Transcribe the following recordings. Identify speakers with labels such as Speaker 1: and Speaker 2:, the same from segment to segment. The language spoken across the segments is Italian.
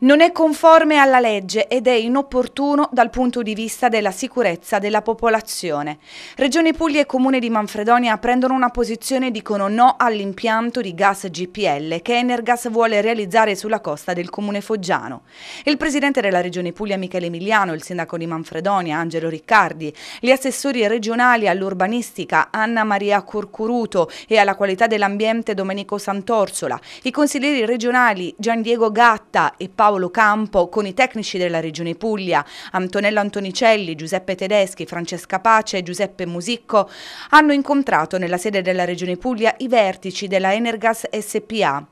Speaker 1: non è conforme alla legge ed è inopportuno dal punto di vista della sicurezza della popolazione. Regione Puglia e Comune di Manfredonia prendono una posizione e dicono no all'impianto di gas GPL che Energas vuole realizzare sulla costa del Comune Foggiano. Il presidente della Regione Puglia Michele Emiliano, il sindaco di Manfredonia Angelo Riccardi, gli assessori regionali all'urbanistica Anna Maria Curcuruto e alla qualità dell'ambiente Domenico Santorsola, i consiglieri regionali Gian Diego Gatta e Paolo Paolo Campo con i tecnici della Regione Puglia, Antonello Antonicelli, Giuseppe Tedeschi, Francesca Pace e Giuseppe Musicco hanno incontrato nella sede della Regione Puglia i vertici della Energas SPA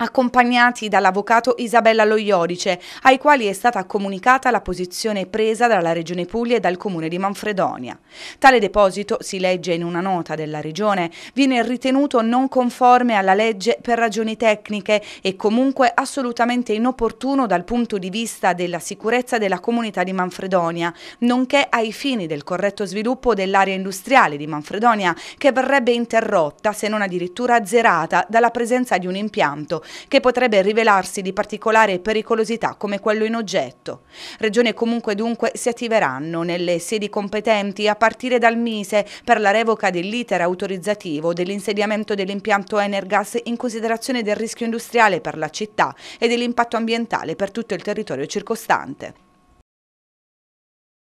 Speaker 1: accompagnati dall'avvocato Isabella Loiodice, ai quali è stata comunicata la posizione presa dalla Regione Puglia e dal Comune di Manfredonia. Tale deposito, si legge in una nota della Regione, viene ritenuto non conforme alla legge per ragioni tecniche e comunque assolutamente inopportuno dal punto di vista della sicurezza della comunità di Manfredonia, nonché ai fini del corretto sviluppo dell'area industriale di Manfredonia, che verrebbe interrotta, se non addirittura azzerata, dalla presenza di un impianto che potrebbe rivelarsi di particolare pericolosità come quello in oggetto. Regione comunque dunque si attiveranno nelle sedi competenti a partire dal Mise per la revoca dell'iter autorizzativo dell'insediamento dell'impianto Energas in considerazione del rischio industriale per la città e dell'impatto ambientale per tutto il territorio circostante.